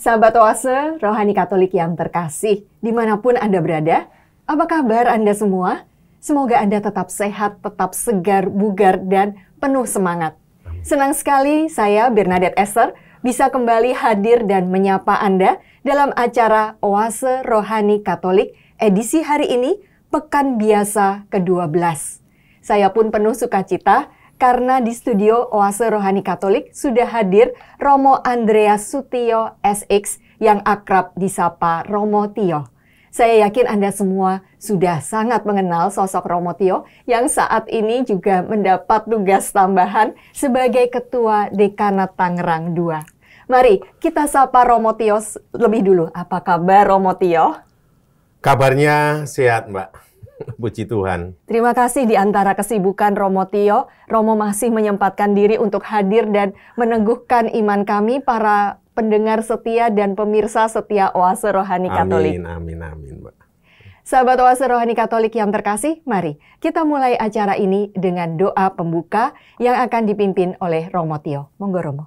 Sahabat Oase, rohani Katolik yang terkasih, dimanapun Anda berada, apa kabar Anda semua? Semoga Anda tetap sehat, tetap segar, bugar, dan penuh semangat. Senang sekali saya, Bernadette Esther, bisa kembali hadir dan menyapa Anda dalam acara Oase Rohani Katolik edisi hari ini, Pekan Biasa ke-12. Saya pun penuh sukacita karena di studio Oase Rohani Katolik sudah hadir Romo Andreas Sutio SX yang akrab disapa Romo Tio. Saya yakin Anda semua sudah sangat mengenal sosok Romo Tio yang saat ini juga mendapat tugas tambahan sebagai Ketua Dekanat Tangerang II. Mari kita sapa Romo Tio lebih dulu. Apa kabar Romo Tio? Kabarnya sehat, Mbak. Puji Tuhan. Terima kasih di antara kesibukan Romo Tio, Romo masih menyempatkan diri untuk hadir dan meneguhkan iman kami para pendengar setia dan pemirsa setia Oase Rohani Katolik. Amin, amin, amin, Mbak. Sahabat Oase Rohani Katolik yang terkasih, mari kita mulai acara ini dengan doa pembuka yang akan dipimpin oleh Romo Tio. Monggo Romo.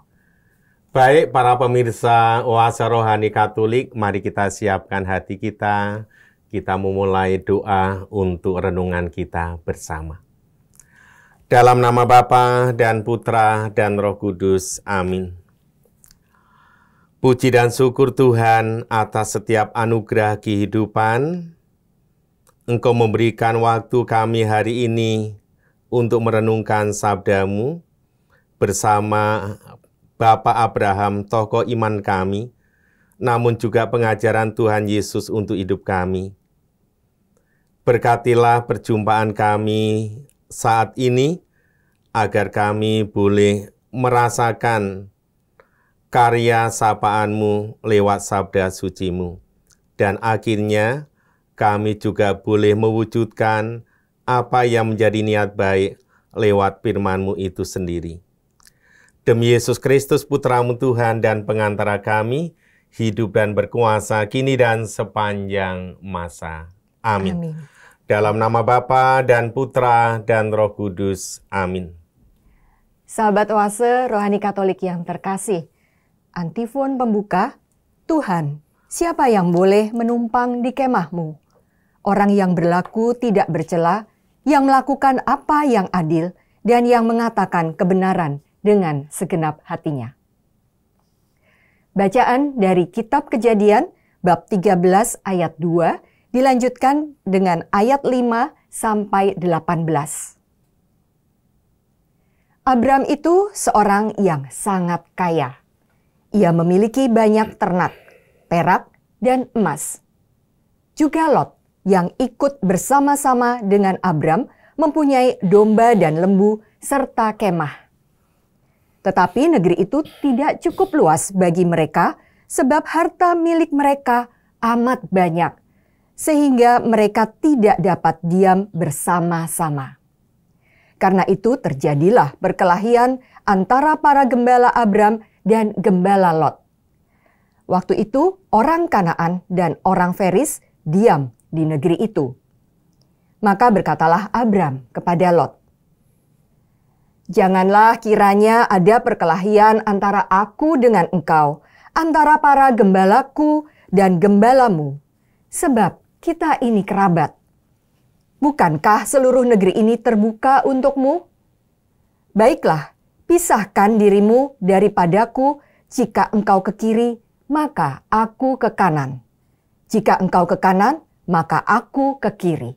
Baik para pemirsa Oase Rohani Katolik, mari kita siapkan hati kita kita memulai doa untuk renungan kita bersama. Dalam nama Bapa dan Putra dan Roh Kudus. Amin. Puji dan syukur Tuhan atas setiap anugerah kehidupan. Engkau memberikan waktu kami hari ini untuk merenungkan sabdamu bersama Bapak Abraham, tokoh iman kami, namun juga pengajaran Tuhan Yesus untuk hidup kami. Berkatilah perjumpaan kami saat ini, agar kami boleh merasakan karya sapaanmu lewat sabda sucimu. Dan akhirnya kami juga boleh mewujudkan apa yang menjadi niat baik lewat firmanmu itu sendiri. Demi Yesus Kristus Putramu Tuhan dan pengantara kami, hidup dan berkuasa kini dan sepanjang masa. Amin. Amin. Dalam nama Bapa dan Putra dan Roh Kudus. Amin. Sahabat Oase Rohani Katolik yang terkasih, antifon pembuka, Tuhan, siapa yang boleh menumpang di kemahmu? Orang yang berlaku tidak bercela, yang melakukan apa yang adil, dan yang mengatakan kebenaran dengan segenap hatinya. Bacaan dari Kitab Kejadian, bab 13 ayat 2, Dilanjutkan dengan ayat 5 sampai 18. Abram itu seorang yang sangat kaya. Ia memiliki banyak ternak, perak, dan emas. Juga Lot yang ikut bersama-sama dengan Abram mempunyai domba dan lembu serta kemah. Tetapi negeri itu tidak cukup luas bagi mereka sebab harta milik mereka amat banyak sehingga mereka tidak dapat diam bersama-sama. Karena itu terjadilah perkelahian antara para gembala Abram dan gembala Lot. Waktu itu orang Kanaan dan orang Feris diam di negeri itu. Maka berkatalah Abram kepada Lot, Janganlah kiranya ada perkelahian antara aku dengan engkau, antara para gembalaku dan gembalamu, sebab kita ini kerabat. Bukankah seluruh negeri ini terbuka untukmu? Baiklah, pisahkan dirimu daripadaku. Jika engkau ke kiri, maka aku ke kanan. Jika engkau ke kanan, maka aku ke kiri.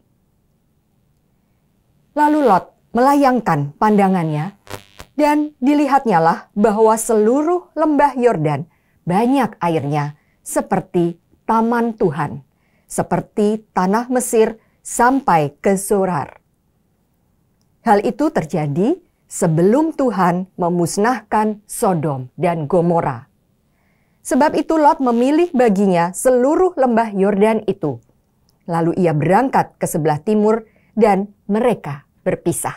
Lalu Lot melayangkan pandangannya, dan dilihatnyalah bahwa seluruh lembah Yordan banyak airnya, seperti taman Tuhan seperti tanah Mesir sampai ke Zorar. Hal itu terjadi sebelum Tuhan memusnahkan Sodom dan Gomora. Sebab itu Lot memilih baginya seluruh lembah Yordan itu. Lalu ia berangkat ke sebelah timur dan mereka berpisah.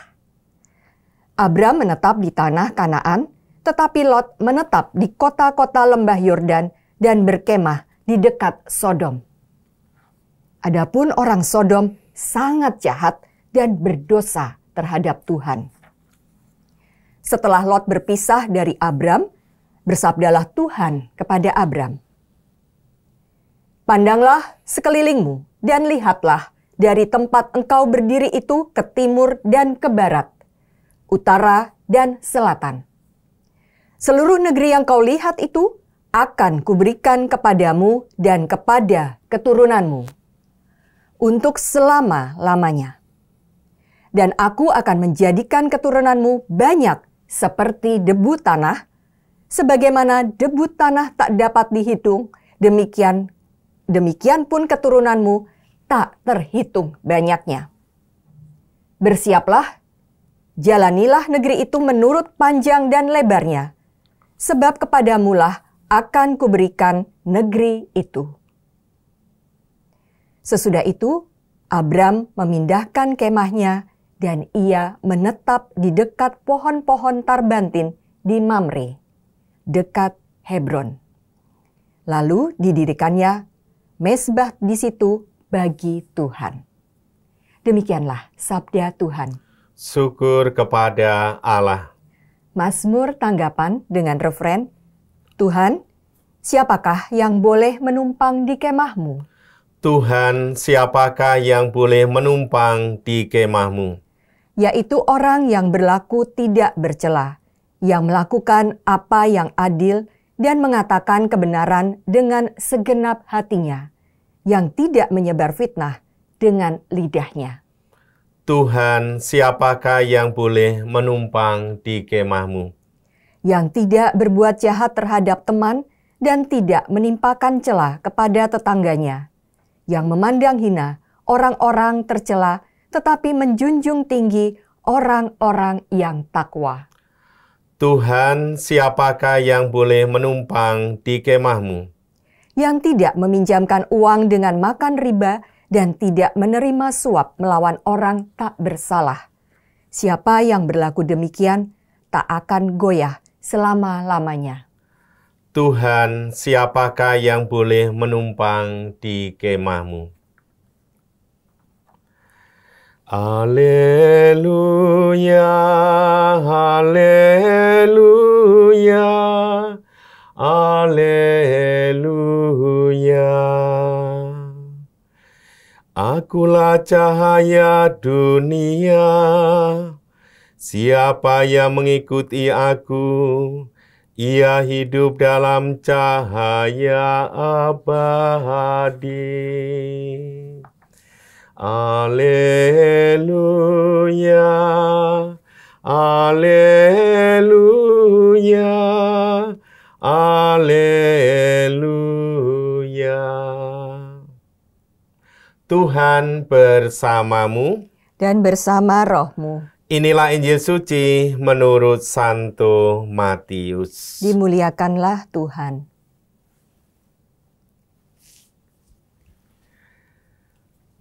Abram menetap di tanah Kanaan, tetapi Lot menetap di kota-kota lembah Yordan dan berkemah di dekat Sodom. Adapun orang Sodom sangat jahat dan berdosa terhadap Tuhan. Setelah Lot berpisah dari Abram, bersabdalah Tuhan kepada Abram, "Pandanglah sekelilingmu dan lihatlah dari tempat engkau berdiri itu ke timur dan ke barat, utara dan selatan. Seluruh negeri yang kau lihat itu akan kuberikan kepadamu dan kepada keturunanmu." untuk selama-lamanya. Dan aku akan menjadikan keturunanmu banyak seperti debu tanah, sebagaimana debu tanah tak dapat dihitung, demikian demikian pun keturunanmu tak terhitung banyaknya. Bersiaplah, jalanilah negeri itu menurut panjang dan lebarnya, sebab kepadamulah akan kuberikan negeri itu. Sesudah itu, Abram memindahkan kemahnya dan ia menetap di dekat pohon-pohon tarbantin di Mamre, dekat Hebron. Lalu didirikannya mesbah di situ bagi Tuhan. Demikianlah sabda Tuhan. Syukur kepada Allah. Mazmur tanggapan dengan referen, Tuhan, siapakah yang boleh menumpang di kemahmu? Tuhan, siapakah yang boleh menumpang di kemahmu? Yaitu orang yang berlaku tidak bercela, yang melakukan apa yang adil dan mengatakan kebenaran dengan segenap hatinya, yang tidak menyebar fitnah dengan lidahnya. Tuhan, siapakah yang boleh menumpang di kemahmu? Yang tidak berbuat jahat terhadap teman dan tidak menimpakan celah kepada tetangganya yang memandang hina orang-orang tercela tetapi menjunjung tinggi orang-orang yang takwa. Tuhan, siapakah yang boleh menumpang di kemahmu? Yang tidak meminjamkan uang dengan makan riba dan tidak menerima suap melawan orang tak bersalah. Siapa yang berlaku demikian tak akan goyah selama-lamanya. Tuhan, siapakah yang boleh menumpang di kemahmu? Haleluya, haleluya, haleluya. Akulah cahaya dunia, siapa yang mengikuti aku, ia hidup dalam cahaya abadi. Aleluya, aleluya, aleluya. Tuhan bersamamu dan bersama rohmu. Inilah Injil suci menurut Santo Matius. Dimuliakanlah Tuhan.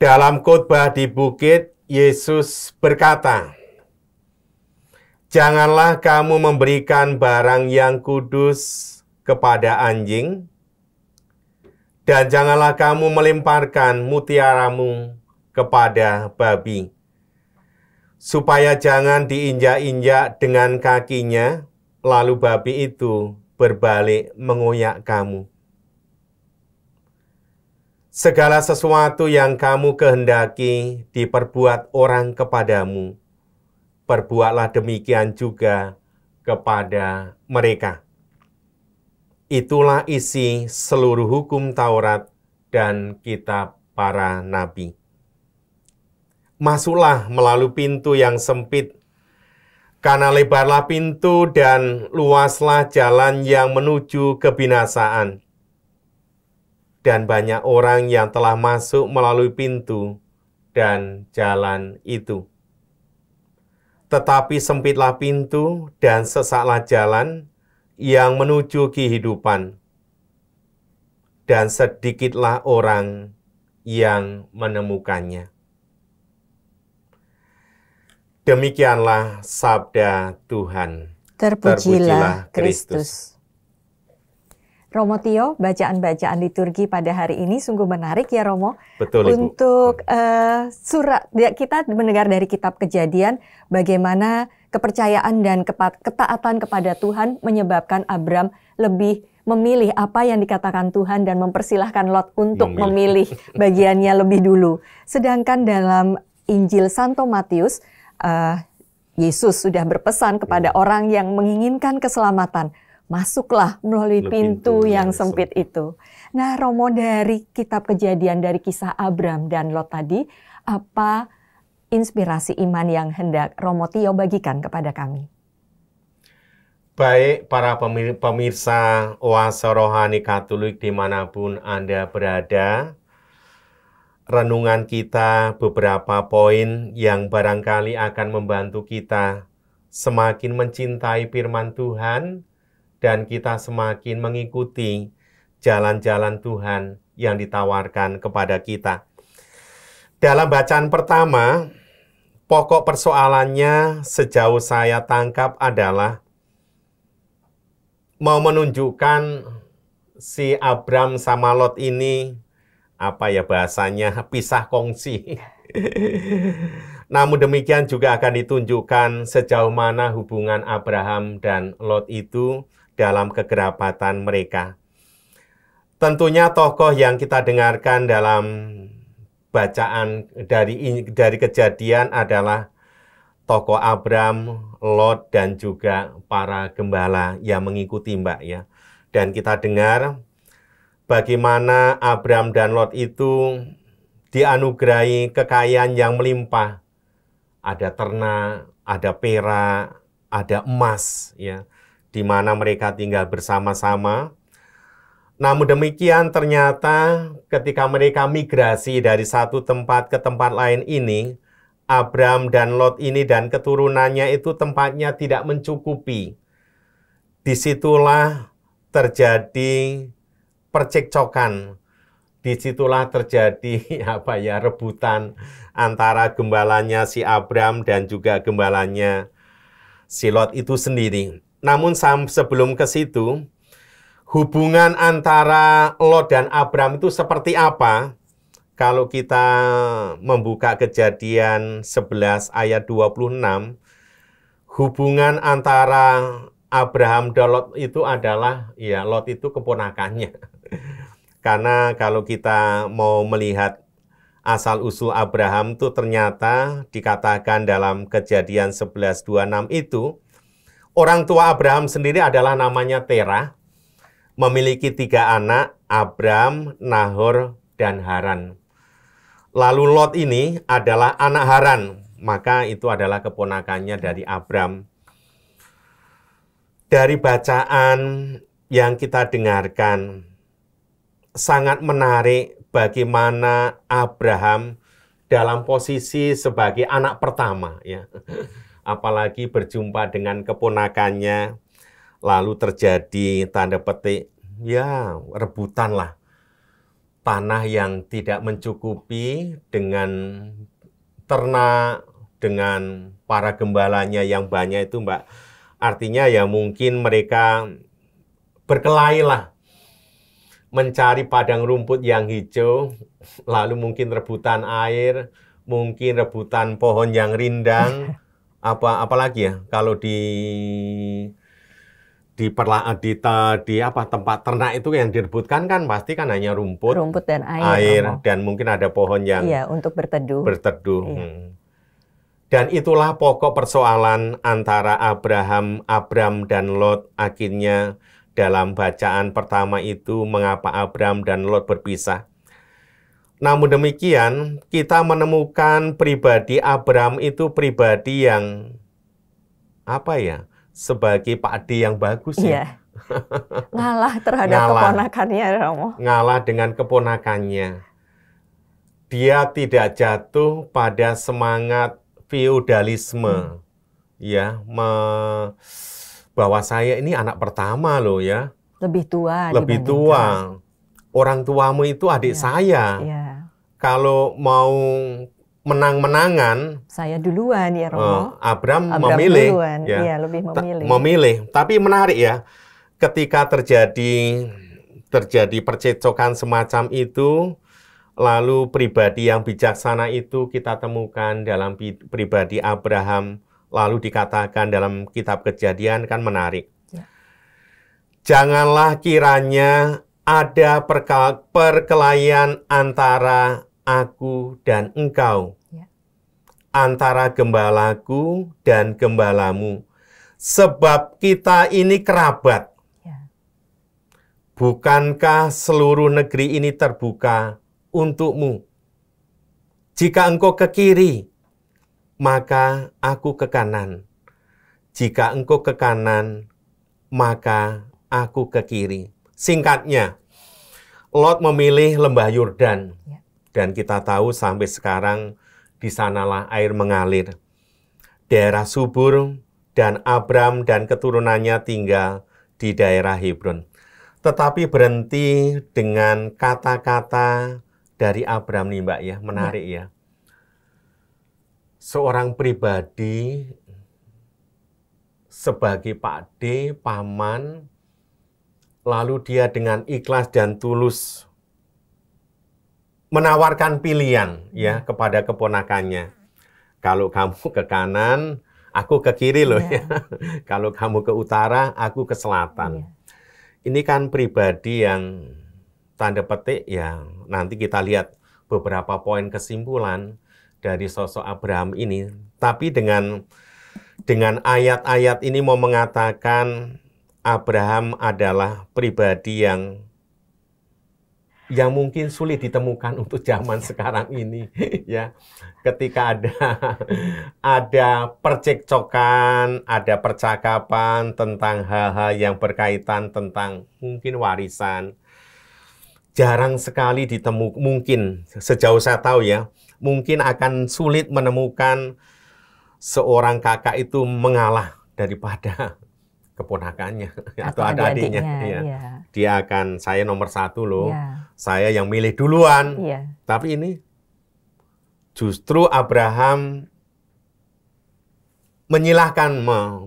Dalam khotbah di bukit, Yesus berkata, "Janganlah kamu memberikan barang yang kudus kepada anjing, dan janganlah kamu melemparkan mutiaramu kepada babi." supaya jangan diinjak-injak dengan kakinya, lalu babi itu berbalik mengoyak kamu. Segala sesuatu yang kamu kehendaki diperbuat orang kepadamu, perbuatlah demikian juga kepada mereka. Itulah isi seluruh hukum Taurat dan kitab para nabi. Masuklah melalui pintu yang sempit, karena lebarlah pintu dan luaslah jalan yang menuju kebinasaan. Dan banyak orang yang telah masuk melalui pintu dan jalan itu. Tetapi sempitlah pintu dan sesaklah jalan yang menuju kehidupan. Dan sedikitlah orang yang menemukannya. Demikianlah sabda Tuhan. Terpujilah, Terpujilah Kristus. Romo Tio, bacaan-bacaan liturgi pada hari ini sungguh menarik ya Romo. Betul Ibu. Untuk uh, surat ya, kita mendengar dari kitab Kejadian bagaimana kepercayaan dan ketaatan kepada Tuhan menyebabkan Abram lebih memilih apa yang dikatakan Tuhan dan mempersilahkan Lot untuk memilih, memilih bagiannya lebih dulu. Sedangkan dalam Injil Santo Matius uh, Yesus sudah berpesan kepada ya. orang yang menginginkan keselamatan, masuklah melalui pintu, pintu yang sempit itu. Nah, Romo dari kitab Kejadian dari kisah Abram dan Lot tadi, apa inspirasi iman yang hendak Romo Tio bagikan kepada kami? Baik para pemirsa Oase Rohani Katolik dimanapun Anda berada, renungan kita beberapa poin yang barangkali akan membantu kita semakin mencintai firman Tuhan dan kita semakin mengikuti jalan-jalan Tuhan yang ditawarkan kepada kita. Dalam bacaan pertama, pokok persoalannya sejauh saya tangkap adalah mau menunjukkan si Abram sama Lot ini apa ya bahasanya pisah kongsi. Namun demikian juga akan ditunjukkan sejauh mana hubungan Abraham dan Lot itu dalam kegerapatan mereka. Tentunya tokoh yang kita dengarkan dalam bacaan dari dari kejadian adalah tokoh Abraham Lot dan juga para gembala yang mengikuti Mbak ya. Dan kita dengar bagaimana Abram dan Lot itu dianugerahi kekayaan yang melimpah. Ada ternak, ada perak, ada emas ya, di mana mereka tinggal bersama-sama. Namun demikian ternyata ketika mereka migrasi dari satu tempat ke tempat lain ini, Abram dan Lot ini dan keturunannya itu tempatnya tidak mencukupi. Disitulah terjadi percekcokan. Disitulah terjadi apa ya rebutan antara gembalanya si Abram dan juga gembalanya si Lot itu sendiri. Namun sebelum ke situ, hubungan antara Lot dan Abram itu seperti apa? Kalau kita membuka kejadian 11 ayat 26, hubungan antara Abraham dan Lot itu adalah ya Lot itu keponakannya. Karena kalau kita mau melihat asal-usul Abraham itu ternyata dikatakan dalam kejadian 11.26 itu, orang tua Abraham sendiri adalah namanya Terah, memiliki tiga anak, Abraham, Nahor, dan Haran. Lalu Lot ini adalah anak Haran, maka itu adalah keponakannya dari Abraham Dari bacaan yang kita dengarkan, sangat menarik bagaimana Abraham dalam posisi sebagai anak pertama ya. Apalagi berjumpa dengan keponakannya lalu terjadi tanda petik ya rebutan lah tanah yang tidak mencukupi dengan ternak dengan para gembalanya yang banyak itu Mbak artinya ya mungkin mereka berkelahi lah mencari padang rumput yang hijau, lalu mungkin rebutan air, mungkin rebutan pohon yang rindang, apa apalagi ya kalau di di perla di, di apa tempat ternak itu yang direbutkan kan pasti kan hanya rumput, rumput dan air, air oh. dan mungkin ada pohon yang iya, untuk berteduh. Berteduh. Iya. Hmm. Dan itulah pokok persoalan antara Abraham, Abram dan Lot akhirnya dalam bacaan pertama itu mengapa Abraham dan Lot berpisah. Namun demikian, kita menemukan pribadi Abraham itu pribadi yang apa ya? Sebagai padi yang bagus ya. Yeah. Ngalah terhadap Ngalah. keponakannya, Romo. Ya Ngalah dengan keponakannya. Dia tidak jatuh pada semangat feodalisme. Hmm. Ya, me bahwa saya ini anak pertama loh ya. Lebih tua. Lebih tua. Orang tuamu itu adik ya. saya. Ya. Kalau mau menang-menangan, saya duluan ya Romo. Uh, Abram, memilih, duluan. ya, ya lebih memilih. Memilih. Tapi menarik ya, ketika terjadi terjadi percecokan semacam itu, lalu pribadi yang bijaksana itu kita temukan dalam pribadi Abraham lalu dikatakan dalam kitab kejadian kan menarik. Ya. Janganlah kiranya ada perkelahian antara aku dan engkau, ya. antara gembalaku dan gembalamu, sebab kita ini kerabat. Ya. Bukankah seluruh negeri ini terbuka untukmu? Jika engkau ke kiri, maka aku ke kanan. Jika engkau ke kanan, maka aku ke kiri. Singkatnya, Lot memilih lembah Yordan. Ya. Dan kita tahu sampai sekarang di sanalah air mengalir. Daerah subur dan Abram dan keturunannya tinggal di daerah Hebron. Tetapi berhenti dengan kata-kata dari Abram nih Mbak ya, menarik ya. ya seorang pribadi sebagai Pak D, paman, lalu dia dengan ikhlas dan tulus menawarkan pilihan ya hmm. kepada keponakannya. Kalau kamu ke kanan, aku ke kiri loh yeah. ya. Iya. Kalau kamu ke utara, aku ke selatan. Yeah. Ini kan pribadi yang tanda petik ya. Nanti kita lihat beberapa poin kesimpulan dari sosok Abraham ini, tapi dengan dengan ayat-ayat ini mau mengatakan Abraham adalah pribadi yang yang mungkin sulit ditemukan untuk zaman sekarang ini ya ketika ada ada percekcokan ada percakapan tentang hal-hal yang berkaitan tentang mungkin warisan jarang sekali ditemukan mungkin sejauh saya tahu ya mungkin akan sulit menemukan seorang kakak itu mengalah daripada keponakannya atau, ada adik adiknya. Ya. Ya. Iya. Dia akan saya nomor satu loh, ya. saya yang milih duluan. Ya. Tapi ini justru Abraham menyilahkan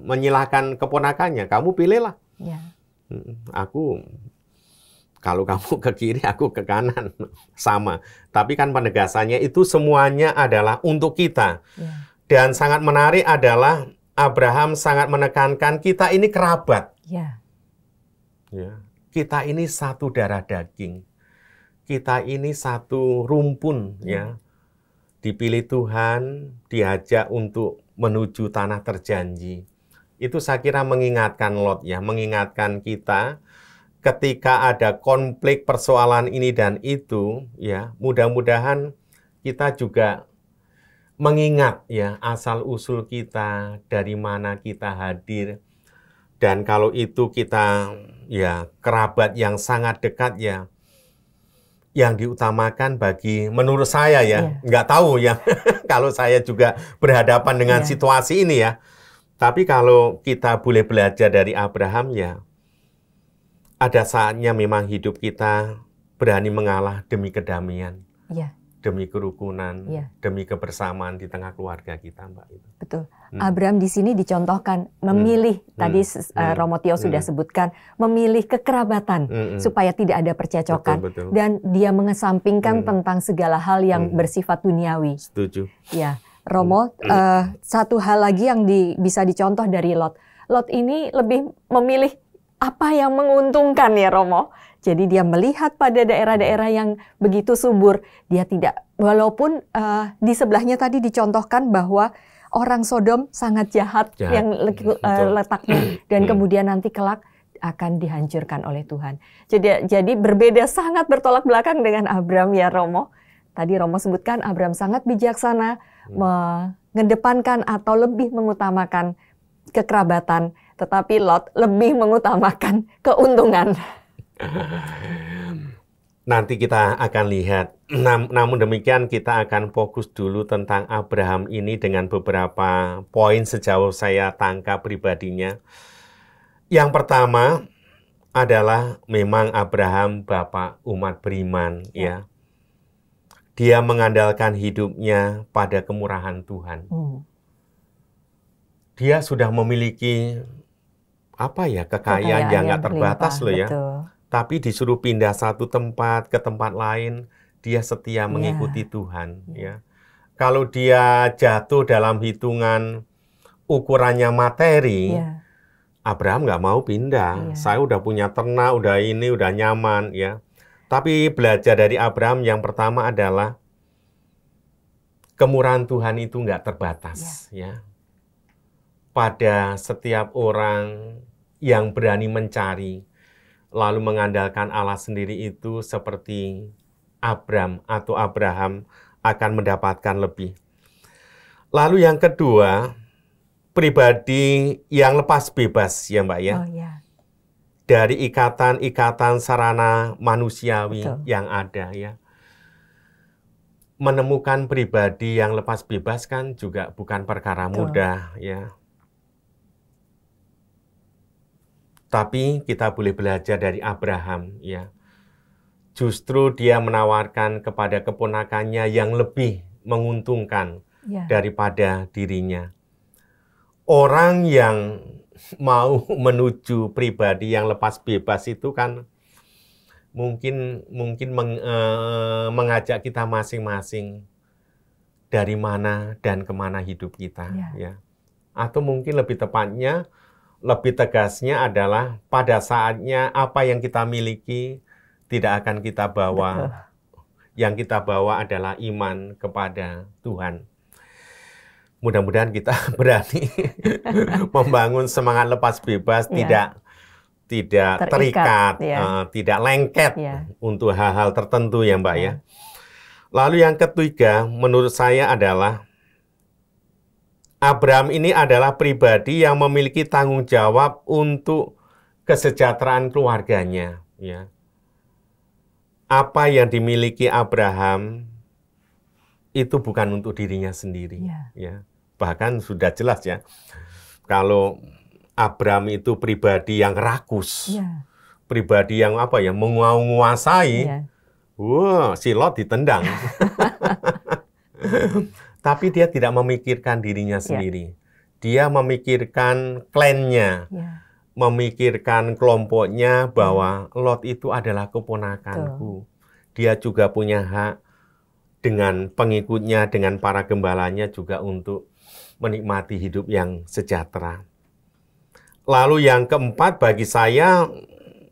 menyilahkan keponakannya. Kamu pilihlah. Ya. Aku kalau kamu ke kiri, aku ke kanan. Sama. Tapi kan penegasannya itu semuanya adalah untuk kita. Ya. Dan sangat menarik adalah Abraham sangat menekankan kita ini kerabat. Ya. Ya. Kita ini satu darah daging. Kita ini satu rumpun ya. ya. Dipilih Tuhan, diajak untuk menuju tanah terjanji. Itu saya kira mengingatkan Lot ya, mengingatkan kita ketika ada konflik persoalan ini dan itu ya mudah-mudahan kita juga mengingat ya asal usul kita dari mana kita hadir dan kalau itu kita ya kerabat yang sangat dekat ya yang diutamakan bagi menurut saya ya yeah. nggak tahu ya kalau saya juga berhadapan dengan yeah. situasi ini ya tapi kalau kita boleh belajar dari Abraham ya ada saatnya memang hidup kita berani mengalah demi kedamaian, ya. demi kerukunan, ya. demi kebersamaan di tengah keluarga kita, Mbak. Gitu. Betul. Hmm. Abraham di sini dicontohkan memilih hmm. tadi hmm. Romo Tio eh, hmm. sudah hmm. sebutkan memilih kekerabatan hmm, hmm. supaya tidak ada percecokan betul, betul. dan dia mengesampingkan hmm. tentang segala hal yang hmm. bersifat duniawi. Setuju. Ya, Romo, hmm. uh, satu hal lagi yang di, bisa dicontoh dari Lot. Lot ini lebih memilih apa yang menguntungkan ya Romo. Jadi dia melihat pada daerah-daerah yang begitu subur, dia tidak walaupun uh, di sebelahnya tadi dicontohkan bahwa orang Sodom sangat jahat, jahat. yang le uh, letaknya dan hmm. kemudian nanti kelak akan dihancurkan oleh Tuhan. Jadi jadi berbeda sangat bertolak belakang dengan Abram ya Romo. Tadi Romo sebutkan Abram sangat bijaksana hmm. mengedepankan atau lebih mengutamakan kekerabatan tetapi Lot lebih mengutamakan keuntungan. Nanti kita akan lihat. Nam namun demikian kita akan fokus dulu tentang Abraham ini dengan beberapa poin sejauh saya tangkap pribadinya. Yang pertama adalah memang Abraham bapak umat beriman ya. ya. Dia mengandalkan hidupnya pada kemurahan Tuhan. Hmm. Dia sudah memiliki apa ya kekayaan, kekayaan yang nggak terbatas loh ya. Betul. Tapi disuruh pindah satu tempat ke tempat lain, dia setia iya. mengikuti yeah. Tuhan ya. Kalau dia jatuh dalam hitungan ukurannya materi, yeah. Abraham nggak mau pindah. Yeah. Saya udah punya ternak, udah ini, udah nyaman ya. Tapi belajar dari Abraham yang pertama adalah kemurahan Tuhan itu nggak terbatas iya. ya. ya pada setiap orang yang berani mencari lalu mengandalkan Allah sendiri itu seperti Abram atau Abraham akan mendapatkan lebih. Lalu yang kedua, pribadi yang lepas bebas ya Mbak ya. Oh, ya. Dari ikatan-ikatan sarana manusiawi Betul. yang ada ya. Menemukan pribadi yang lepas bebas kan juga bukan perkara Betul. mudah ya Tapi kita boleh belajar dari Abraham ya. Justru dia menawarkan kepada keponakannya yang lebih menguntungkan ya. daripada dirinya. Orang yang mau menuju pribadi yang lepas bebas itu kan mungkin mungkin meng, e, mengajak kita masing-masing dari mana dan kemana hidup kita ya. ya atau mungkin lebih tepatnya lebih tegasnya adalah pada saatnya apa yang kita miliki tidak akan kita bawa. Yang kita bawa adalah iman kepada Tuhan. Mudah-mudahan kita berani membangun semangat lepas bebas yeah. tidak tidak terikat, terikat ya. uh, tidak lengket ya. untuk hal-hal tertentu ya Mbak ya. ya. Lalu yang ketiga menurut saya adalah Abraham ini adalah pribadi yang memiliki tanggung jawab untuk kesejahteraan keluarganya, ya. Apa yang dimiliki Abraham itu bukan untuk dirinya sendiri, ya. ya. Bahkan sudah jelas ya. Kalau Abraham itu pribadi yang rakus. Ya. Pribadi yang apa ya, menguasai. Ya. Wah, wow, si Lot ditendang. Tapi dia tidak memikirkan dirinya iya. sendiri. Yeah. Dia memikirkan klannya, yeah. memikirkan kelompoknya bahwa iya. Lot itu adalah keponakanku. Tuh. Dia juga punya hak dengan pengikutnya, dengan para gembalanya juga untuk menikmati hidup yang sejahtera. Lalu yang keempat bagi saya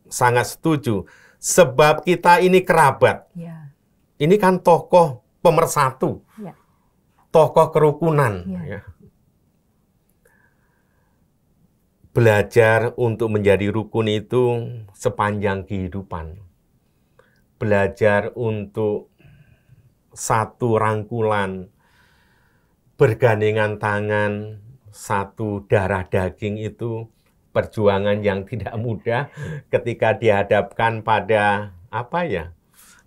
sangat setuju. Sebab kita ini kerabat. Yeah. Ini kan tokoh pemersatu tokoh kerukunan. Iya. Ya. Belajar untuk menjadi rukun itu sepanjang kehidupan. Belajar untuk satu rangkulan, bergandengan tangan, satu darah daging itu perjuangan yang tidak mudah ketika dihadapkan pada apa ya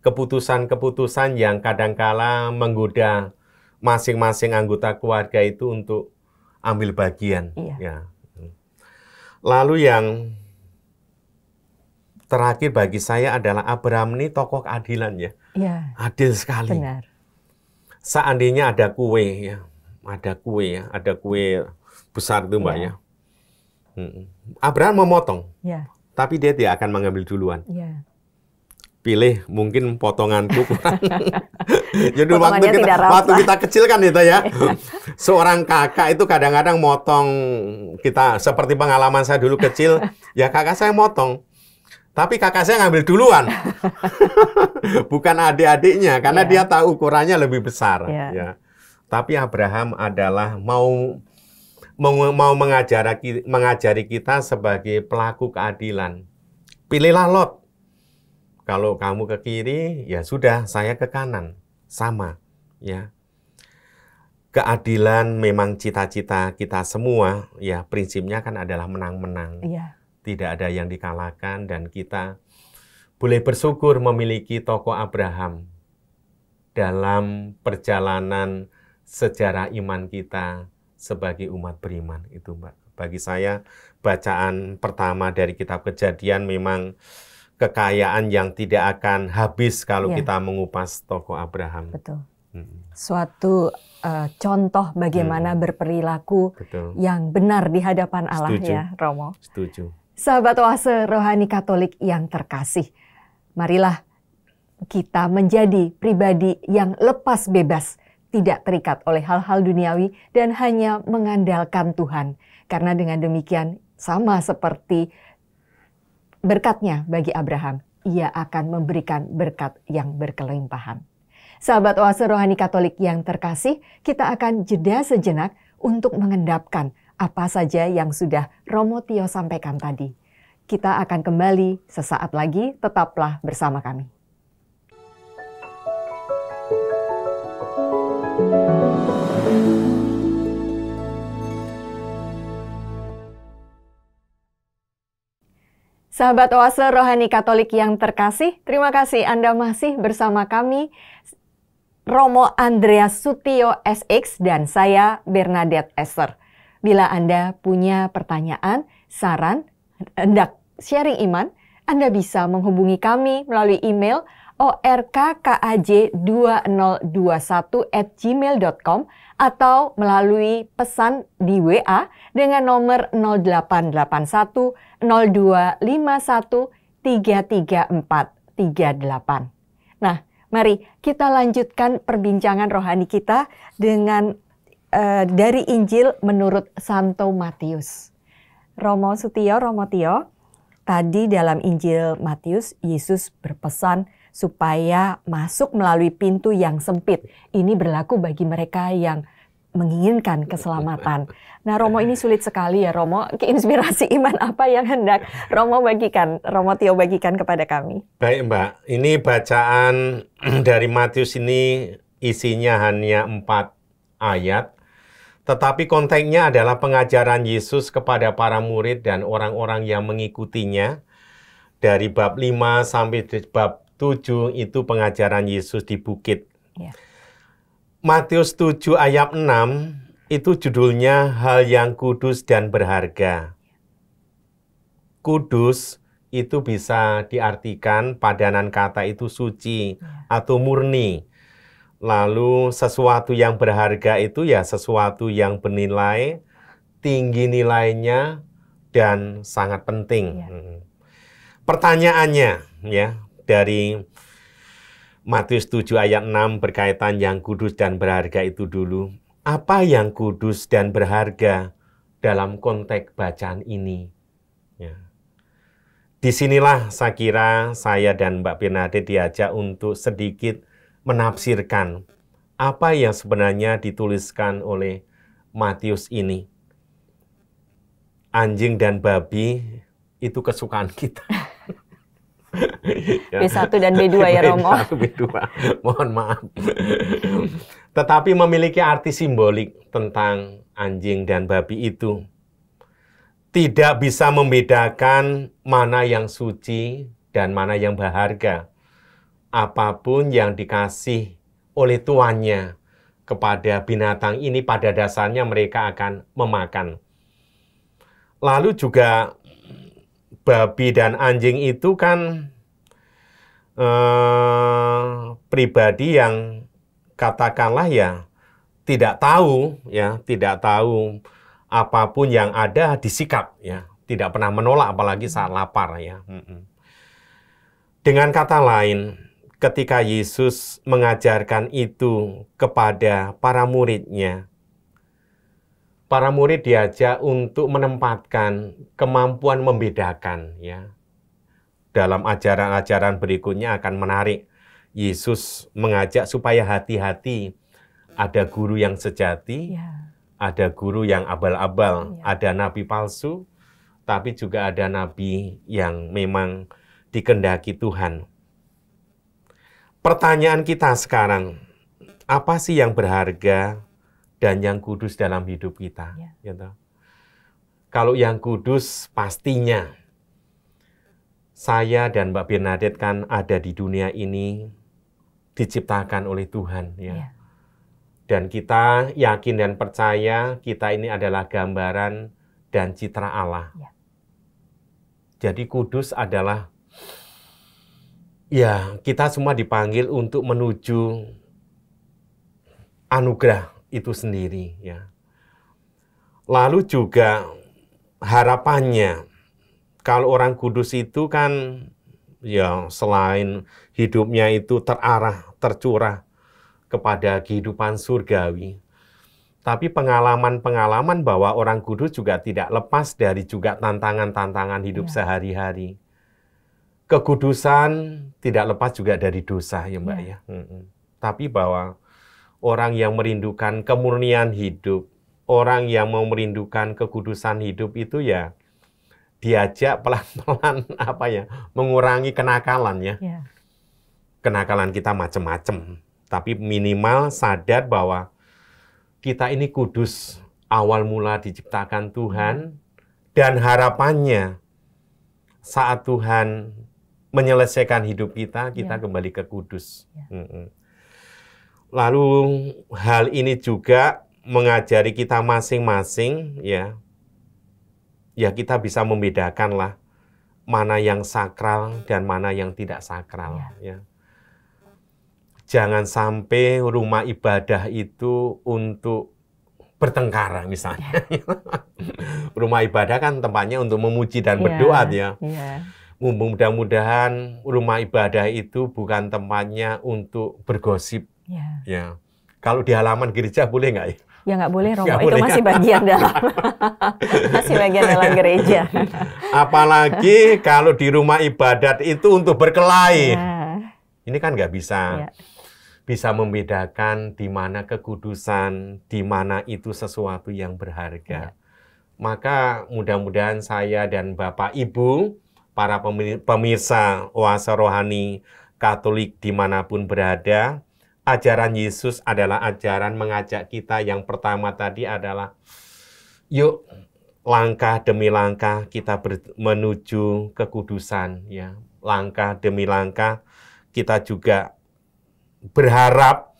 keputusan-keputusan yang kadangkala menggoda masing-masing anggota keluarga itu untuk ambil bagian. Iya. Ya. Lalu yang terakhir bagi saya adalah Abraham ini tokoh keadilan ya. Iya. Adil sekali. Benar. Seandainya ada kue ya, ada kue ya, ada kue besar itu mbak iya. ya. ya. Abraham memotong, ya. tapi dia tidak akan mengambil duluan. Ya. Pilih mungkin potonganku kurang, Jadi waktu kita, waktu kita kecil kan itu ya, iya. seorang kakak itu kadang-kadang motong kita seperti pengalaman saya dulu kecil, ya kakak saya motong, tapi kakak saya ngambil duluan, bukan adik-adiknya karena yeah. dia tahu ukurannya lebih besar. Yeah. Ya. Tapi Abraham adalah mau mau mengajari mengajari kita sebagai pelaku keadilan. Pilihlah Lot. Kalau kamu ke kiri, ya sudah, saya ke kanan sama ya. Keadilan memang cita-cita kita semua ya prinsipnya kan adalah menang-menang. Iya. Tidak ada yang dikalahkan dan kita boleh bersyukur memiliki tokoh Abraham dalam perjalanan sejarah iman kita sebagai umat beriman itu Mbak. Bagi saya bacaan pertama dari kitab Kejadian memang kekayaan yang tidak akan habis kalau ya. kita mengupas tokoh Abraham. Betul. Hmm. Suatu uh, contoh bagaimana hmm. berperilaku Betul. yang benar di hadapan Allah Setuju. ya, Romo. Setuju. Sahabat Oase Rohani Katolik yang terkasih, marilah kita menjadi pribadi yang lepas bebas, tidak terikat oleh hal-hal duniawi dan hanya mengandalkan Tuhan. Karena dengan demikian sama seperti berkatnya bagi Abraham, ia akan memberikan berkat yang berkelimpahan. Sahabat oase rohani katolik yang terkasih, kita akan jeda sejenak untuk mengendapkan apa saja yang sudah Romo Tio sampaikan tadi. Kita akan kembali sesaat lagi, tetaplah bersama kami. Sahabat Oase Rohani Katolik yang terkasih, terima kasih Anda masih bersama kami Romo Andreas Sutio SX dan saya Bernadette Esther. Bila Anda punya pertanyaan, saran, hendak sharing iman, Anda bisa menghubungi kami melalui email orkkaj2021 at gmail.com atau melalui pesan di WA dengan nomor 0881 0251 33438. Nah, mari kita lanjutkan perbincangan rohani kita dengan uh, dari Injil menurut Santo Matius. Romo Sutio, Romo Tio, tadi dalam Injil Matius Yesus berpesan supaya masuk melalui pintu yang sempit. Ini berlaku bagi mereka yang menginginkan keselamatan. Nah, Romo ini sulit sekali ya, Romo. Inspirasi iman apa yang hendak Romo bagikan, Romo Tio bagikan kepada kami? Baik, Mbak. Ini bacaan dari Matius ini isinya hanya empat ayat, tetapi konteksnya adalah pengajaran Yesus kepada para murid dan orang-orang yang mengikutinya dari bab 5 sampai bab 7 itu pengajaran Yesus di bukit. Ya. Matius 7 ayat 6 itu judulnya hal yang kudus dan berharga. Kudus itu bisa diartikan padanan kata itu suci ya. atau murni. Lalu sesuatu yang berharga itu ya sesuatu yang bernilai, tinggi nilainya dan sangat penting. Ya. Hmm. Pertanyaannya ya, dari Matius 7 ayat 6 berkaitan yang kudus dan berharga itu dulu. Apa yang kudus dan berharga dalam konteks bacaan ini? Ya. Disinilah saya kira saya dan Mbak Pinade diajak untuk sedikit menafsirkan apa yang sebenarnya dituliskan oleh Matius ini. Anjing dan babi itu kesukaan kita. Ya. B1 dan B2 ya Romo. B1, B2. Mohon maaf. Tetapi memiliki arti simbolik tentang anjing dan babi itu. Tidak bisa membedakan mana yang suci dan mana yang berharga. Apapun yang dikasih oleh tuannya kepada binatang ini pada dasarnya mereka akan memakan. Lalu juga babi dan anjing itu kan eh, pribadi yang katakanlah ya tidak tahu ya tidak tahu apapun yang ada disikap ya tidak pernah menolak apalagi saat hmm. lapar ya dengan kata lain ketika Yesus mengajarkan itu kepada para muridnya para murid diajak untuk menempatkan kemampuan membedakan ya. Dalam ajaran-ajaran berikutnya akan menarik. Yesus mengajak supaya hati-hati ada guru yang sejati, ya. ada guru yang abal-abal, ya. ada nabi palsu, tapi juga ada nabi yang memang dikendaki Tuhan. Pertanyaan kita sekarang, apa sih yang berharga dan yang kudus dalam hidup kita. Ya. Gitu. Kalau yang kudus pastinya saya dan Mbak Bernadette kan ada di dunia ini diciptakan oleh Tuhan ya. ya. Dan kita yakin dan percaya kita ini adalah gambaran dan citra Allah. Ya. Jadi kudus adalah ya kita semua dipanggil untuk menuju anugerah itu sendiri ya. Lalu juga harapannya kalau orang kudus itu kan ya selain hidupnya itu terarah, tercurah kepada kehidupan surgawi. Tapi pengalaman-pengalaman bahwa orang kudus juga tidak lepas dari juga tantangan-tantangan hidup ya. sehari-hari. Kekudusan tidak lepas juga dari dosa ya Mbak iya. ya. ya. Hmm. Tapi bahwa orang yang merindukan kemurnian hidup, orang yang mau merindukan kekudusan hidup itu ya diajak pelan-pelan apa ya mengurangi ya. ya, Kenakalan kita macam-macam, tapi minimal sadar bahwa kita ini kudus awal mula diciptakan Tuhan dan harapannya saat Tuhan menyelesaikan hidup kita, kita yeah. kembali ke kudus. Yeah. Mm -mm. Lalu hal ini juga mengajari kita masing-masing ya. Ya kita bisa membedakan mana yang sakral dan mana yang tidak sakral ya. ya. Jangan sampai rumah ibadah itu untuk bertengkar misalnya. Ya. rumah ibadah kan tempatnya untuk memuji dan iya, berdoa ya. ya. Mudah-mudahan rumah ibadah itu bukan tempatnya untuk bergosip Ya. Kalau di halaman gereja boleh nggak ya? Ya nggak boleh Romo, itu boleh. masih bagian dalam. masih bagian dalam gereja. Apalagi kalau di rumah ibadat itu untuk berkelahi. Ya. Ini kan nggak bisa. Ya. Bisa membedakan di mana kekudusan, di mana itu sesuatu yang berharga. Ya. Maka mudah-mudahan saya dan Bapak Ibu, para pemirsa Oasa Rohani Katolik dimanapun berada, ajaran Yesus adalah ajaran mengajak kita yang pertama tadi adalah yuk langkah demi langkah kita ber, menuju kekudusan ya. Langkah demi langkah kita juga berharap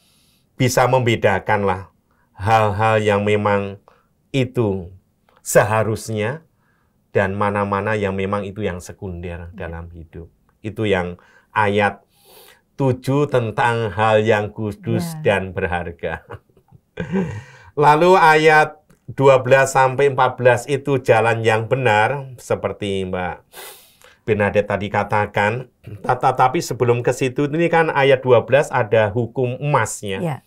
bisa membedakanlah hal-hal yang memang itu seharusnya dan mana-mana yang memang itu yang sekunder dalam hidup. Itu yang ayat tujuh tentang hal yang kudus yeah. dan berharga. Lalu ayat 12 sampai 14 itu jalan yang benar seperti Mbak Binade tadi katakan. Tetapi sebelum ke situ ini kan ayat 12 ada hukum emasnya. Yeah.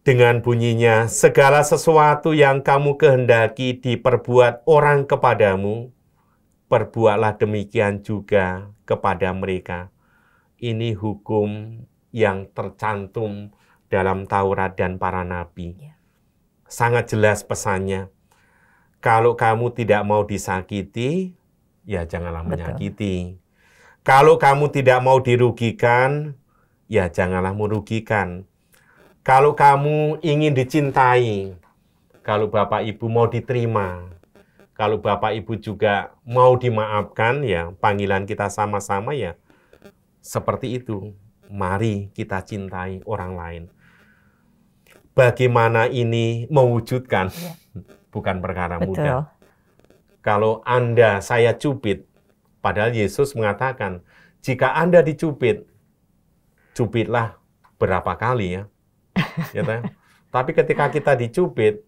Dengan bunyinya segala sesuatu yang kamu kehendaki diperbuat orang kepadamu, perbuatlah demikian juga kepada mereka ini hukum yang tercantum dalam Taurat dan para nabi. Ya. Sangat jelas pesannya. Kalau kamu tidak mau disakiti, ya janganlah Betul. menyakiti. Kalau kamu tidak mau dirugikan, ya janganlah merugikan. Kalau kamu ingin dicintai, kalau Bapak Ibu mau diterima, kalau Bapak Ibu juga mau dimaafkan, ya panggilan kita sama-sama ya seperti itu. Mari kita cintai orang lain. Bagaimana ini mewujudkan ya. bukan perkara Betul. mudah. Kalau Anda saya cubit, padahal Yesus mengatakan, jika Anda dicubit, cubitlah berapa kali ya. ya kan? Tapi ketika kita dicubit,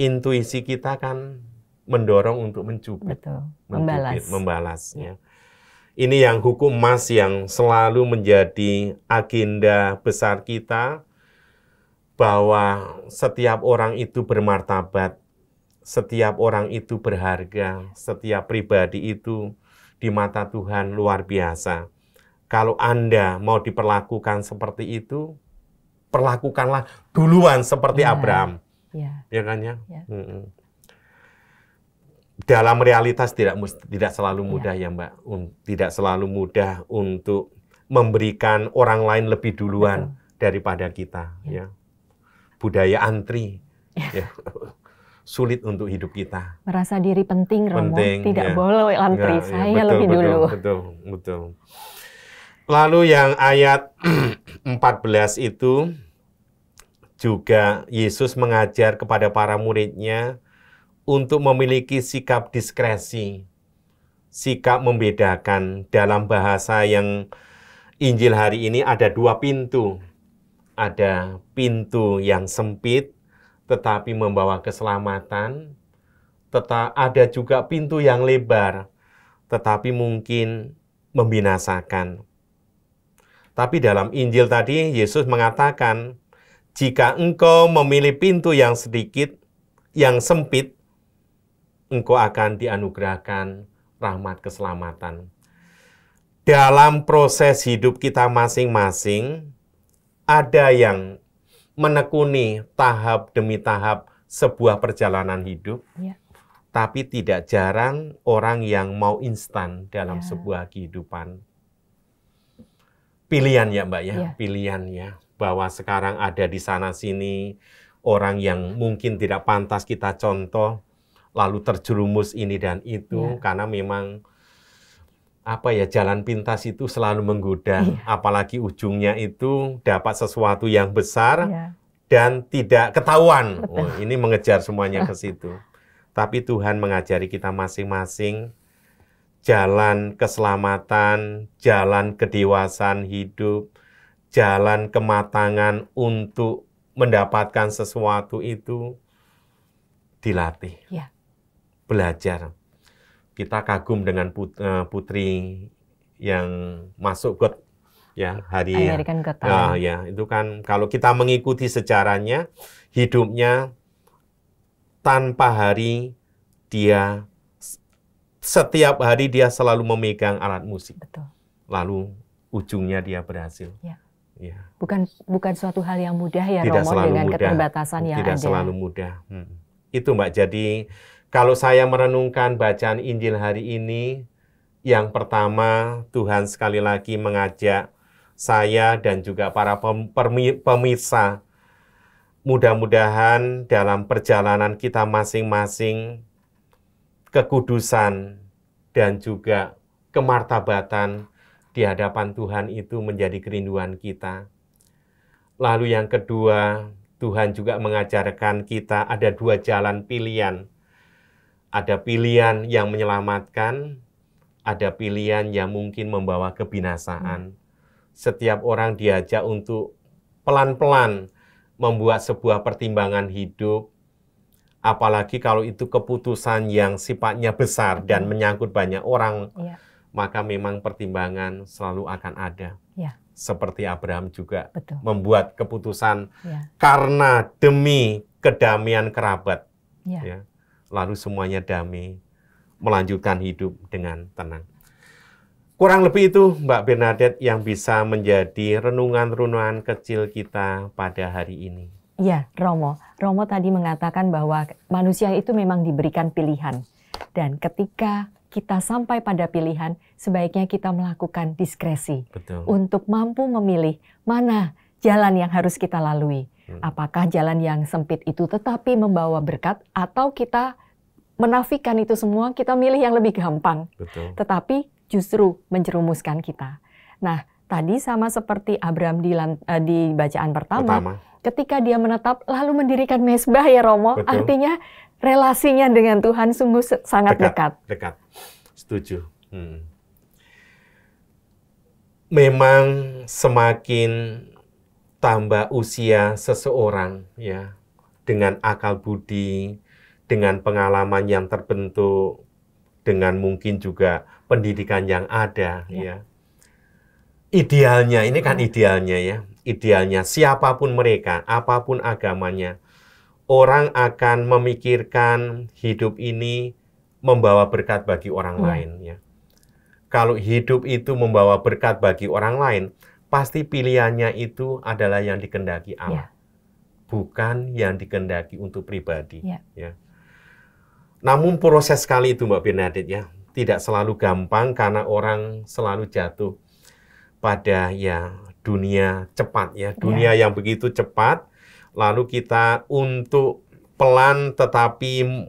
intuisi kita kan mendorong untuk mencubit, Betul. mencubit membalas. membalas ya. Ini yang hukum emas yang selalu menjadi agenda besar kita bahwa setiap orang itu bermartabat, setiap orang itu berharga, setiap pribadi itu di mata Tuhan luar biasa. Kalau Anda mau diperlakukan seperti itu, perlakukanlah duluan seperti nah, Abraham. Yeah. Ya iya kan ya? Yeah. Mm dalam realitas tidak tidak selalu iya. mudah ya, ya Mbak. Un, tidak selalu mudah untuk memberikan orang lain lebih duluan Betul. daripada kita ya. ya. Budaya antri iya. ya. ya. sulit untuk hidup kita. Merasa diri penting, Romo. Penting, tidak ya. boleh antri, ya, saya ya, betul, lebih betul, dulu. Betul, betul. Lalu yang ayat 14 itu juga Yesus mengajar kepada para muridnya untuk memiliki sikap diskresi, sikap membedakan dalam bahasa yang Injil hari ini ada dua pintu. Ada pintu yang sempit tetapi membawa keselamatan, tetap ada juga pintu yang lebar tetapi mungkin membinasakan. Tapi dalam Injil tadi Yesus mengatakan, "Jika engkau memilih pintu yang sedikit, yang sempit, engkau akan dianugerahkan rahmat keselamatan. Dalam proses hidup kita masing-masing, ada yang menekuni tahap demi tahap sebuah perjalanan hidup, ya. tapi tidak jarang orang yang mau instan dalam ya. sebuah kehidupan. Pilihan ya Mbak ya, ya. pilihan ya. Bahwa sekarang ada di sana-sini orang yang mungkin tidak pantas kita contoh, lalu terjerumus ini dan itu yeah. karena memang apa ya jalan pintas itu selalu menggoda yeah. apalagi ujungnya itu dapat sesuatu yang besar yeah. dan tidak ketahuan oh, ini mengejar semuanya ke situ tapi Tuhan mengajari kita masing-masing jalan keselamatan jalan kedewasaan hidup jalan kematangan untuk mendapatkan sesuatu itu dilatih yeah belajar. Kita kagum dengan eh, putri yang masuk got ya hari American ya. Got Uh, ya itu kan kalau kita mengikuti sejarahnya hidupnya tanpa hari dia setiap hari dia selalu memegang alat musik. Betul. Lalu ujungnya dia berhasil. Ya. Ya. Bukan bukan suatu hal yang mudah ya Tidak Romo selalu dengan mudah. keterbatasan yang Tidak ada. selalu mudah. Hmm. Itu Mbak jadi kalau saya merenungkan bacaan Injil hari ini, yang pertama Tuhan sekali lagi mengajak saya dan juga para pemirsa mudah-mudahan dalam perjalanan kita masing-masing kekudusan dan juga kemartabatan di hadapan Tuhan itu menjadi kerinduan kita. Lalu yang kedua, Tuhan juga mengajarkan kita ada dua jalan pilihan ada pilihan yang menyelamatkan, ada pilihan yang mungkin membawa kebinasaan. Hmm. Setiap orang diajak untuk pelan-pelan membuat sebuah pertimbangan hidup, apalagi kalau itu keputusan yang sifatnya besar dan hmm. menyangkut banyak orang, ya. maka memang pertimbangan selalu akan ada. Ya. Seperti Abraham juga Betul. membuat keputusan ya. karena demi kedamaian kerabat. Iya. Ya. Ya lalu semuanya damai, melanjutkan hidup dengan tenang. Kurang lebih itu Mbak Bernadette yang bisa menjadi renungan-renungan kecil kita pada hari ini. ya Romo. Romo tadi mengatakan bahwa manusia itu memang diberikan pilihan. Dan ketika kita sampai pada pilihan, sebaiknya kita melakukan diskresi. Betul. Untuk mampu memilih mana jalan yang harus kita lalui. Hmm. Apakah jalan yang sempit itu tetapi membawa berkat atau kita menafikan itu semua, kita milih yang lebih gampang. Betul. Tetapi justru menjerumuskan kita. Nah, tadi sama seperti Abraham di, uh, di bacaan pertama, pertama, ketika dia menetap lalu mendirikan mesbah ya Romo, Betul. artinya relasinya dengan Tuhan sungguh sangat dekat. Dekat, dekat. setuju. Hmm. Memang semakin tambah usia seseorang ya dengan akal budi, dengan pengalaman yang terbentuk, dengan mungkin juga pendidikan yang ada ya. ya. Idealnya ini kan ya. idealnya ya. Idealnya siapapun mereka, apapun agamanya, orang akan memikirkan hidup ini membawa berkat bagi orang ya. lain ya. Kalau hidup itu membawa berkat bagi orang lain, pasti pilihannya itu adalah yang dikendaki Allah, yeah. bukan yang dikendaki untuk pribadi. Yeah. Ya. Namun proses kali itu Mbak Bernadette ya tidak selalu gampang karena orang selalu jatuh pada ya dunia cepat ya dunia yeah. yang begitu cepat lalu kita untuk pelan tetapi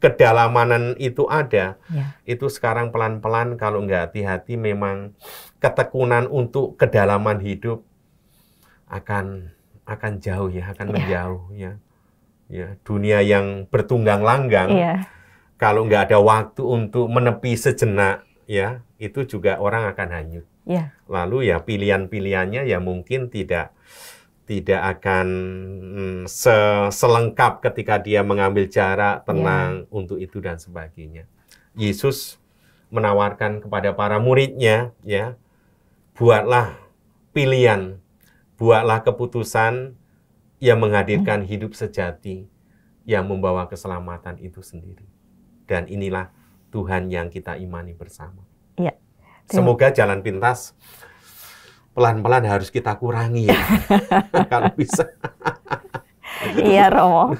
kedalamanan itu ada, yeah. itu sekarang pelan-pelan kalau nggak hati-hati memang ketekunan untuk kedalaman hidup akan akan jauh ya, akan yeah. menjauh ya. Ya, dunia yang bertunggang langgang. Yeah. Kalau nggak ada waktu untuk menepi sejenak ya, itu juga orang akan hanyut. Yeah. Lalu ya pilihan-pilihannya ya mungkin tidak tidak akan mm, selengkap ketika dia mengambil jarak ya. tenang yeah. untuk itu dan sebagainya. Yesus menawarkan kepada para muridnya ya, buatlah pilihan, buatlah keputusan yang menghadirkan hmm. hidup sejati yang membawa keselamatan itu sendiri. Dan inilah Tuhan yang kita imani bersama. Ya. Semoga jalan pintas pelan-pelan harus kita kurangi ya. kalau bisa. Iya Romo.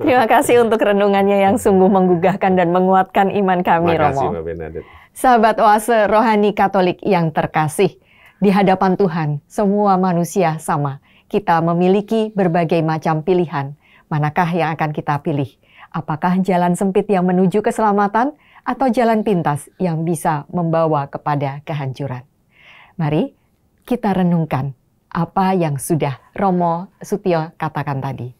Terima kasih untuk renungannya yang sungguh menggugahkan dan menguatkan iman kami Makasih, Romo. Mbak Sahabat Oase rohani Katolik yang terkasih, di hadapan Tuhan semua manusia sama. Kita memiliki berbagai macam pilihan. Manakah yang akan kita pilih? Apakah jalan sempit yang menuju keselamatan atau jalan pintas yang bisa membawa kepada kehancuran? Mari kita renungkan apa yang sudah Romo Sutio katakan tadi.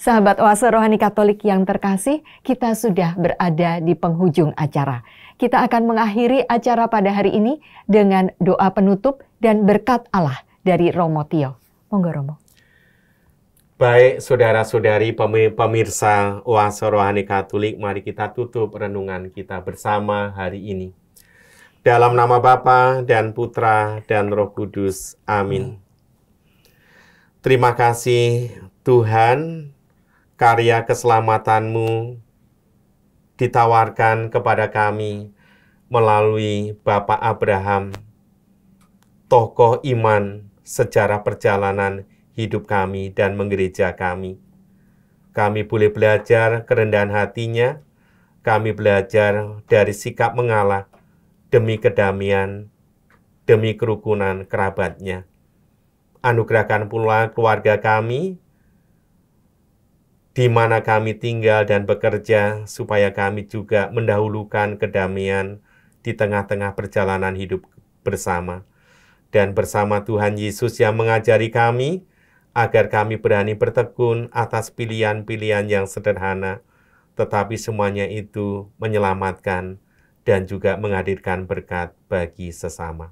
Sahabat Oase Rohani Katolik yang terkasih, kita sudah berada di penghujung acara. Kita akan mengakhiri acara pada hari ini dengan doa penutup dan berkat Allah dari Romo Tio. Monggo Romo. Baik saudara-saudari pemirsa Oase Rohani Katolik, mari kita tutup renungan kita bersama hari ini. Dalam nama Bapa dan Putra dan Roh Kudus. Amin. Hmm. Terima kasih Tuhan, karya keselamatanmu ditawarkan kepada kami melalui Bapak Abraham, tokoh iman sejarah perjalanan hidup kami dan menggereja kami. Kami boleh belajar kerendahan hatinya, kami belajar dari sikap mengalah, demi kedamaian, demi kerukunan kerabatnya. Anugerahkan pula keluarga kami, di mana kami tinggal dan bekerja, supaya kami juga mendahulukan kedamaian di tengah-tengah perjalanan hidup bersama. Dan bersama Tuhan Yesus yang mengajari kami, agar kami berani bertekun atas pilihan-pilihan yang sederhana, tetapi semuanya itu menyelamatkan dan juga menghadirkan berkat bagi sesama.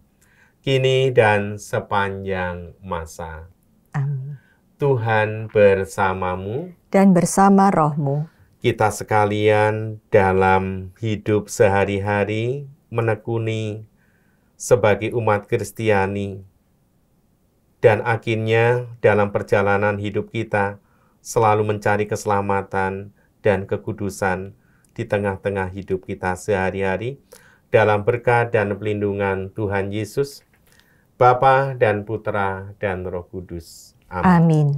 Kini dan sepanjang masa. Amin. Tuhan bersamamu dan bersama rohmu. Kita sekalian dalam hidup sehari-hari menekuni sebagai umat Kristiani dan akhirnya dalam perjalanan hidup kita selalu mencari keselamatan dan kekudusan di tengah-tengah hidup kita sehari-hari dalam berkat dan pelindungan Tuhan Yesus, Bapa dan Putra dan Roh Kudus. Amin. Amin.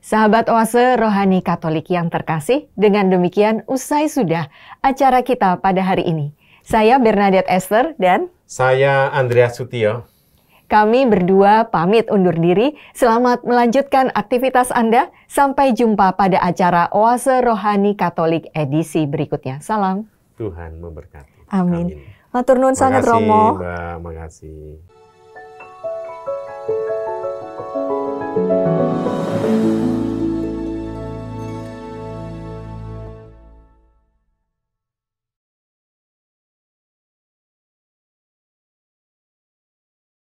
Sahabat Oase Rohani Katolik yang terkasih, dengan demikian usai sudah acara kita pada hari ini. Saya Bernadette Esther dan saya Andrea Sutio. Kami berdua pamit undur diri. Selamat melanjutkan aktivitas Anda. Sampai jumpa pada acara Oase Rohani Katolik edisi berikutnya. Salam. Tuhan memberkati. Amin. Amin. Matur nuwun sangat Romo. Mbak, kasih.